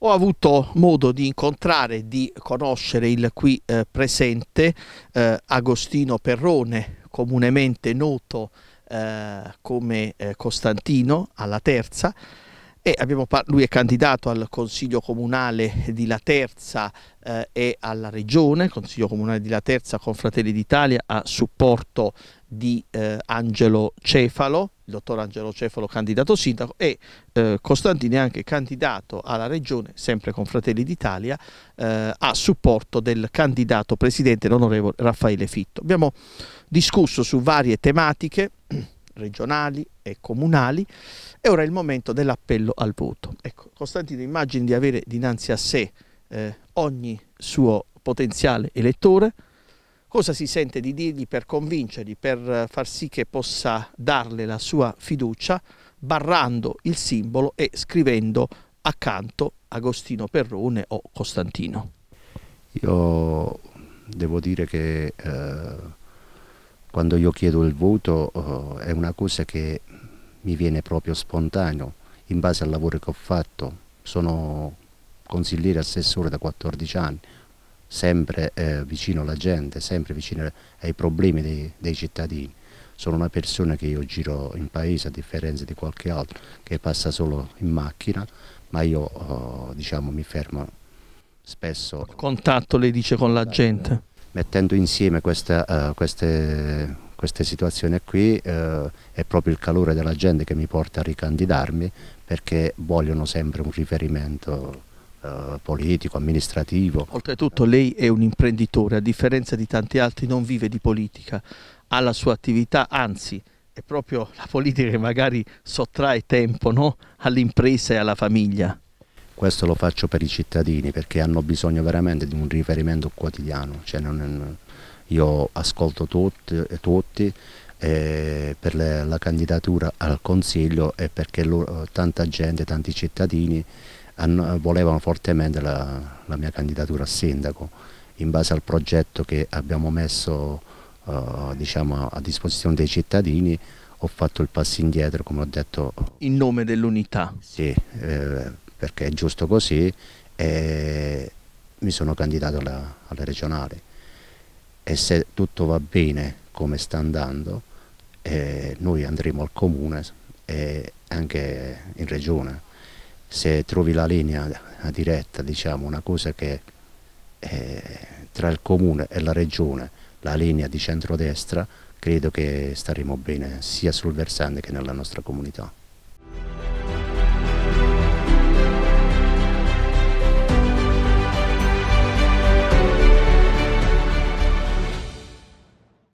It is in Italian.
ho avuto modo di incontrare e di conoscere il qui eh, presente eh, Agostino Perrone, comunemente noto eh, come eh, Costantino alla terza, Par- lui è candidato al Consiglio Comunale di La Terza eh, e alla Regione, Consiglio Comunale di La Terza con Fratelli d'Italia a supporto di eh, Angelo Cefalo, il dottor Angelo Cefalo candidato sindaco e eh, Costantini è anche candidato alla Regione, sempre con Fratelli d'Italia, eh, a supporto del candidato presidente l'onorevole Raffaele Fitto. Abbiamo discusso su varie tematiche regionali e comunali, e ora è il momento dell'appello al voto. Ecco, Costantino immagini di avere dinanzi a sé eh, ogni suo potenziale elettore, cosa si sente di dirgli per convincerli, per far sì che possa darle la sua fiducia, barrando il simbolo e scrivendo accanto Agostino Perrone o Costantino. Io devo dire che eh quando io chiedo il voto uh, è una cosa che mi viene proprio spontaneo in base al lavoro che ho fatto. Sono consigliere assessore da 14 anni, sempre eh, vicino alla gente, sempre vicino ai problemi dei, dei, cittadini. Sono una persona che io giro in paese a differenza di qualche altro che passa solo in macchina, ma io uh, diciamo, mi fermo spesso. contatto, lei dice, con la gente mettendo insieme queste, uh, queste, queste situazioni qui uh, è proprio il calore della gente che mi porta a ricandidarmi perché vogliono sempre un riferimento Uh, politico, amministrativo. Oltretutto lei è un imprenditore, a differenza di tanti altri non vive di politica, ha la sua attività, anzi è proprio la politica che magari sottrae tempo no? all'impresa e alla famiglia questo lo faccio per i cittadini perché hanno bisogno veramente di un riferimento quotidiano. Cioè non, io ascolto tutti, eh, tutti eh, per le, la candidatura al Consiglio e perché lo, tanta gente, tanti cittadini hanno, volevano fortemente la, la, mia candidatura a sindaco in base al progetto che abbiamo messo eh, diciamo, a disposizione dei cittadini ho fatto il passo indietro come ho detto in nome dell'unità sì, eh, perché è giusto così e mi sono candidato alla, alle regionale e se tutto va bene come sta andando eh, noi andremo al comune e anche in regione se trovi la linea diretta diciamo una cosa che eh, tra il comune e la regione la linea di centrodestra credo che staremo bene sia sul versante che nella nostra comunità